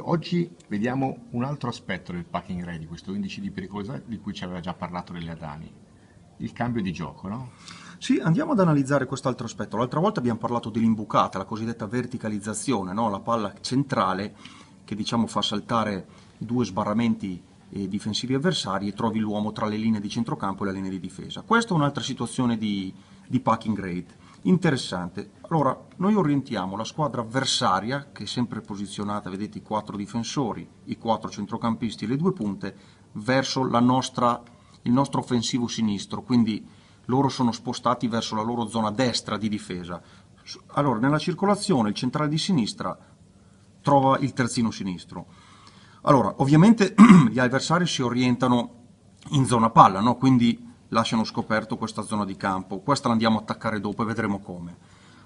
esempio. Oggi vediamo un altro aspetto del packing ready, questo indice di pericolosità di cui ci aveva già parlato delle Adani, il cambio di gioco, no? Sì, andiamo ad analizzare quest'altro aspetto. L'altra volta abbiamo parlato dell'imbucata, la cosiddetta verticalizzazione, no? la palla centrale che diciamo fa saltare due sbarramenti eh, difensivi avversari e trovi l'uomo tra le linee di centrocampo e la linea di difesa. Questa è un'altra situazione di, di packing rate interessante. Allora, noi orientiamo la squadra avversaria, che è sempre posizionata, vedete i quattro difensori, i quattro centrocampisti e le due punte, verso nostra, il nostro offensivo sinistro, quindi loro sono spostati verso la loro zona destra di difesa. Allora, nella circolazione il centrale di sinistra trova il terzino sinistro. Allora, ovviamente gli avversari si orientano in zona palla, no? quindi lasciano scoperto questa zona di campo. Questa la andiamo a attaccare dopo e vedremo come.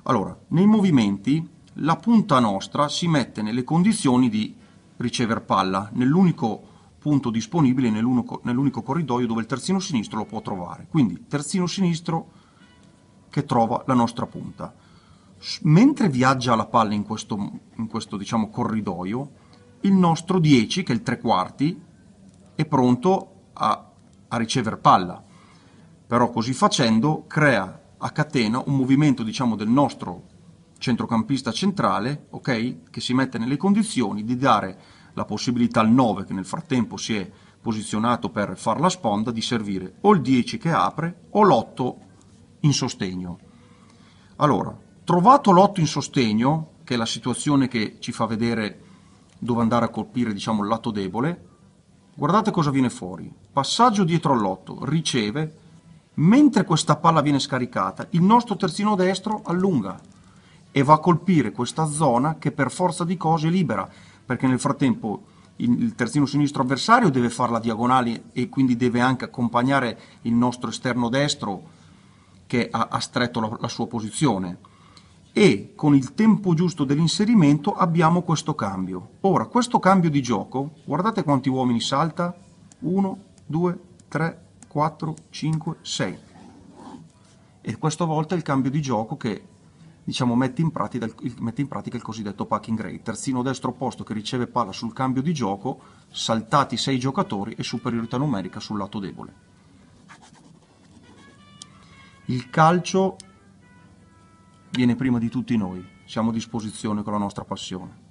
Allora, nei movimenti la punta nostra si mette nelle condizioni di ricevere palla, nell'unico punto disponibile, nell'unico corridoio dove il terzino sinistro lo può trovare. Quindi terzino sinistro che trova la nostra punta. Mentre viaggia la palla in questo, in questo diciamo, corridoio, il nostro 10, che è il tre quarti, è pronto a, a ricevere palla però così facendo crea a catena un movimento diciamo del nostro centrocampista centrale, ok, che si mette nelle condizioni di dare la possibilità al 9 che nel frattempo si è posizionato per far la sponda di servire o il 10 che apre o l'8 in sostegno. Allora, trovato l'8 in sostegno, che è la situazione che ci fa vedere dove andare a colpire diciamo il lato debole, guardate cosa viene fuori. Passaggio dietro all'8, riceve, Mentre questa palla viene scaricata, il nostro terzino destro allunga e va a colpire questa zona che per forza di cose è libera, perché nel frattempo il terzino sinistro avversario deve fare la diagonale e quindi deve anche accompagnare il nostro esterno destro che ha, ha stretto la, la sua posizione e con il tempo giusto dell'inserimento abbiamo questo cambio. Ora, questo cambio di gioco, guardate quanti uomini salta, 1, 2, 3, 4, 5, 6 e questa volta è il cambio di gioco che diciamo, mette, in pratica, mette in pratica il cosiddetto packing rate, terzino destro opposto che riceve palla sul cambio di gioco, saltati 6 giocatori e superiorità numerica sul lato debole. Il calcio viene prima di tutti noi, siamo a disposizione con la nostra passione.